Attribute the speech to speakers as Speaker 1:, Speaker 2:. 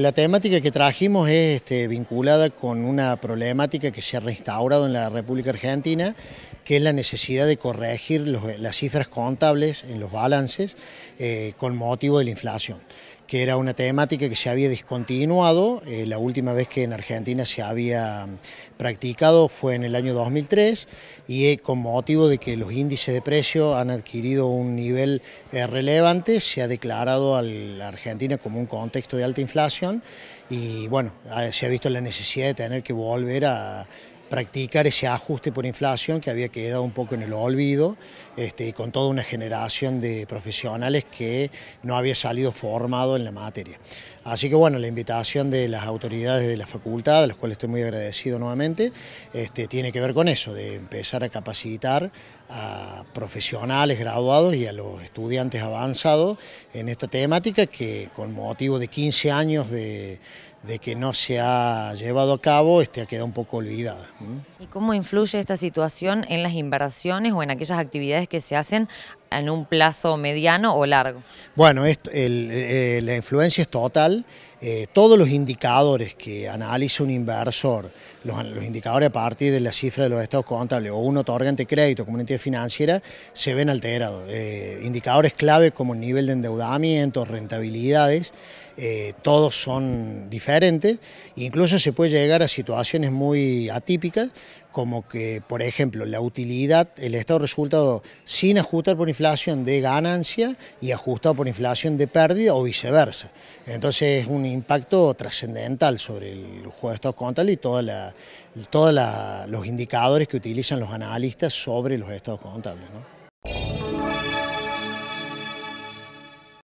Speaker 1: La temática que trajimos es este, vinculada con una problemática que se ha restaurado en la República Argentina que es la necesidad de corregir las cifras contables en los balances eh, con motivo de la inflación, que era una temática que se había discontinuado, eh, la última vez que en Argentina se había mm, practicado fue en el año 2003, y eh, con motivo de que los índices de precio han adquirido un nivel relevante, se ha declarado a la Argentina como un contexto de alta inflación, y bueno, se ha visto la necesidad de tener que volver a practicar ese ajuste por inflación que había quedado un poco en el olvido, este, con toda una generación de profesionales que no había salido formado en la materia. Así que bueno, la invitación de las autoridades de la facultad, a las cuales estoy muy agradecido nuevamente, este, tiene que ver con eso, de empezar a capacitar a profesionales graduados y a los estudiantes avanzados en esta temática que con motivo de 15 años de, de que no se ha llevado a cabo este, ha quedado un poco olvidada.
Speaker 2: ¿Y cómo influye esta situación en las inversiones o en aquellas actividades que se hacen en un plazo mediano o largo?
Speaker 1: Bueno, eh, la influencia es total. Eh, todos los indicadores que analiza un inversor, los, indicadores a partir de la cifra de los estados contables o un otorgante crédito como una entidad financiera, se ven alterados. Eh, indicadores clave como el nivel de endeudamiento, rentabilidades, todos son diferentes. Incluso se puede llegar a situaciones muy atípicas, como que, por ejemplo, la utilidad, el estado resultado sin ajustar por inflación, de ganancia y ajustado por inflación de pérdida o viceversa. Entonces es un impacto trascendental sobre el juego de estados contables y todos los indicadores que utilizan los analistas sobre los estados contables.